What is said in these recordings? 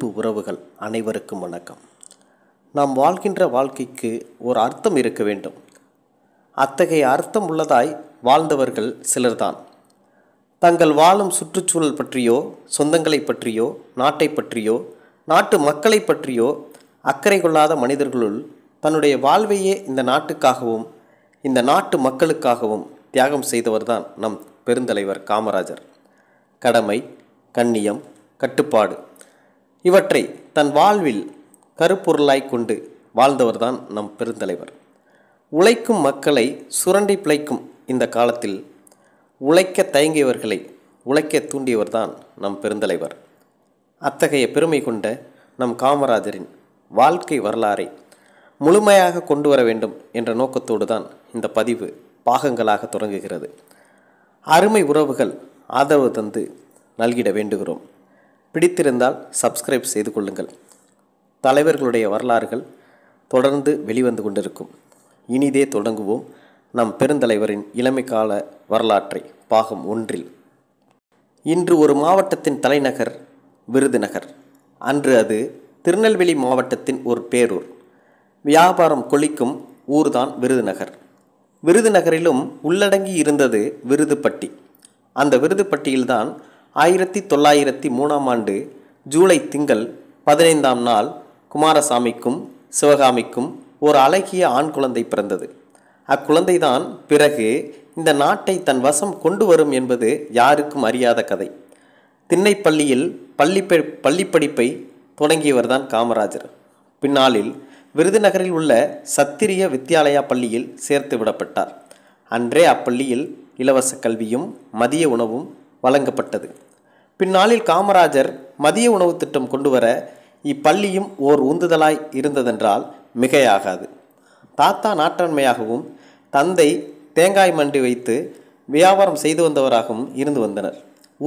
அன்பு உறவுகள் அனைவருக்கும் வணக்கம் நாம் வாழ்கின்ற வாழ்க்கைக்கு ஒரு அர்த்தம் இருக்க வேண்டும் அத்தகைய அர்த்தம் உள்ளதாய் வாழ்ந்தவர்கள் சிலர்தான் தங்கள் வாழும் சுற்றுச்சூழல் பற்றியோ சொந்தங்களை பற்றியோ நாட்டை பற்றியோ நாட்டு மக்களை பற்றியோ அக்கறை கொள்ளாத மனிதர்களுள் தன்னுடைய வாழ்வையே இந்த நாட்டுக்காகவும் இந்த நாட்டு மக்களுக்காகவும் தியாகம் செய்தவர்தான் நம் பெருந்தலைவர் காமராஜர் கடமை கண்ணியம் கட்டுப்பாடு இவற்றை தன் வாழ்வில் கருப்பொருளாய் கொண்டு வாழ்ந்தவர்தான் நம் பெருந்தலைவர் உழைக்கும் மக்களை சுரண்டி பிழைக்கும் இந்த காலத்தில் உழைக்க தயங்கியவர்களை உழைக்க தூண்டியவர்தான் நம் பெருந்தலைவர் அத்தகைய பெருமை கொண்ட நம் காமராஜரின் வாழ்க்கை வரலாறை முழுமையாக கொண்டு வர வேண்டும் என்ற நோக்கத்தோடு தான் இந்த பதிவு பாகங்களாக தொடங்குகிறது அருமை உறவுகள் ஆதரவு தந்து நல்கிட வேண்டுகிறோம் பிடித்திருந்தால் சப்ஸ்கிரைப் செய்து கொள்ளுங்கள் தலைவர்களுடைய வரலாறுகள் தொடர்ந்து வெளிவந்து கொண்டிருக்கும் இனிதே தொடங்குவோம் நம் பெருந்தலைவரின் இளமை கால வரலாற்றை பாகம் ஒன்றில் இன்று ஒரு மாவட்டத்தின் தலைநகர் விருதுநகர் அன்று அது திருநெல்வேலி மாவட்டத்தின் ஒரு பேரூர் வியாபாரம் கொளிக்கும் ஊர்தான் விருதுநகர் விருதுநகரிலும் உள்ளடங்கி இருந்தது விருதுப்பட்டி அந்த விருதுப்பட்டியில்தான் ஆயிரத்தி தொள்ளாயிரத்தி மூணாம் ஆண்டு ஜூலை திங்கள் பதினைந்தாம் நாள் குமாரசாமிக்கும் சிவகாமிக்கும் ஒரு அழகிய ஆண் குழந்தை பிறந்தது அக்குழந்தைதான் பிறகு இந்த நாட்டை தன் வசம் கொண்டு வரும் என்பது யாருக்கும் அறியாத கதை திண்ணைப்பள்ளியில் பள்ளி பள்ளிப்படிப்பை தொடங்கியவர்தான் காமராஜர் பின்னாளில் விருதுநகரில் உள்ள சத்திரிய வித்யாலயா பள்ளியில் சேர்த்து விடப்பட்டார் அன்றே அப்பள்ளியில் இலவச கல்வியும் மதிய உணவும் வழங்கப்பட்டது பின்னாளில் காமராஜர் மதிய உணவு திட்டம் கொண்டு வர இப்பள்ளியும் ஓர் உந்துதலாய் இருந்ததென்றால் மிகையாகாது தாத்தா நாட்டாண்மையாகவும் தந்தை தேங்காய் மண்டி வைத்து வியாபாரம் செய்து வந்தவராகவும் இருந்து வந்தனர்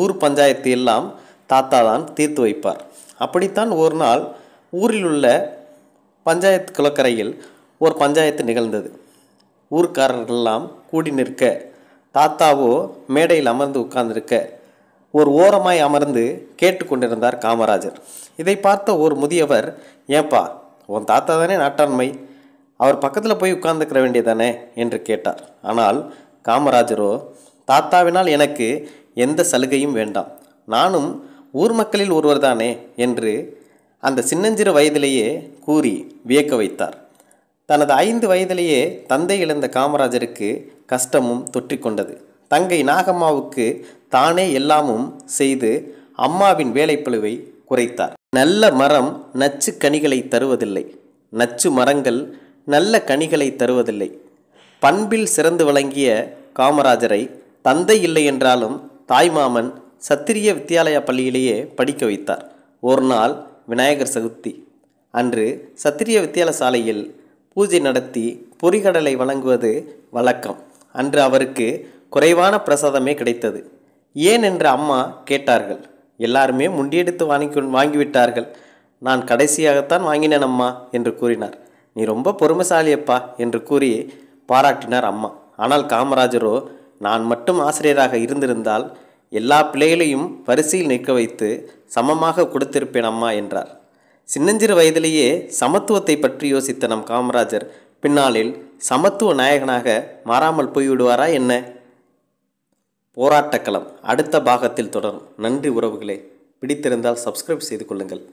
ஊர் பஞ்சாயத்து எல்லாம் தாத்தா தான் தீர்த்து வைப்பார் அப்படித்தான் ஒரு நாள் ஊரில் உள்ள பஞ்சாயத்து குளக்கரையில் ஒரு பஞ்சாயத்து நிகழ்ந்தது ஊர்க்காரர்கள்லாம் கூடி நிற்க தாத்தாவோ மேடையில் அமர்ந்து உட்கார்ந்துருக்க ஒரு ஓரமாய் அமர்ந்து கேட்டுக்கொண்டிருந்தார் காமராஜர் இதை பார்த்த ஒரு முதியவர் ஏப்பா உன் தாத்தா தானே நாட்டாண்மை அவர் பக்கத்தில் போய் உட்கார்ந்துக்கிற வேண்டியதானே என்று கேட்டார் ஆனால் காமராஜரோ தாத்தாவினால் எனக்கு எந்த சலுகையும் வேண்டாம் நானும் ஊர் மக்களில் ஒருவர் தானே என்று அந்த சின்னஞ்சிறு வயதிலேயே கூறி வியக்க வைத்தார் தனது ஐந்து வயதிலேயே தந்தை இழந்த காமராஜருக்கு கஷ்டமும் தொற்றிக்கொண்டது தங்கை நாகம்மாவுக்கு தானே எல்லாமும் செய்து அம்மாவின் வேலைப்பழுவை குறைத்தார் நல்ல மரம் நச்சு கனிகளை தருவதில்லை நச்சு மரங்கள் நல்ல கனிகளை தருவதில்லை பண்பில் சிறந்து வழங்கிய காமராஜரை தந்தை இல்லை என்றாலும் தாய்மாமன் சத்திரிய வித்தியாலய பள்ளியிலேயே படிக்க வைத்தார் ஒரு நாள் விநாயகர் சதுர்த்தி அன்று சத்திரிய வித்தியாலசாலையில் சாலையில் பூஜை நடத்தி பொறிகடலை வழங்குவது வழக்கம் அன்று அவருக்கு குறைவான பிரசாதமே கிடைத்தது ஏன் என்று அம்மா கேட்டார்கள் எல்லாருமே முண்டியெடுத்து வாங்கி வாங்கிவிட்டார்கள் நான் கடைசியாகத்தான் வாங்கினேன் அம்மா என்று கூறினார் நீ ரொம்ப பொறுமைசாலியப்பா என்று கூறி பாராட்டினார் அம்மா ஆனால் காமராஜரோ நான் மட்டும் ஆசிரியராக இருந்திருந்தால் எல்லா பிள்ளைகளையும் வரிசையில் நிற்க வைத்து சமமாக கொடுத்திருப்பேன் அம்மா என்றார் சின்னஞ்சிறு வயதிலேயே சமத்துவத்தை பற்றி யோசித்த நம் காமராஜர் பின்னாளில் சமத்துவ நாயகனாக மாறாமல் போய்விடுவாரா என்ன போராட்டக்களம் அடுத்த பாகத்தில் தொடரும் நன்றி உறவுகளே பிடித்திருந்தால் சப்ஸ்கிரைப் செய்து கொள்ளுங்கள்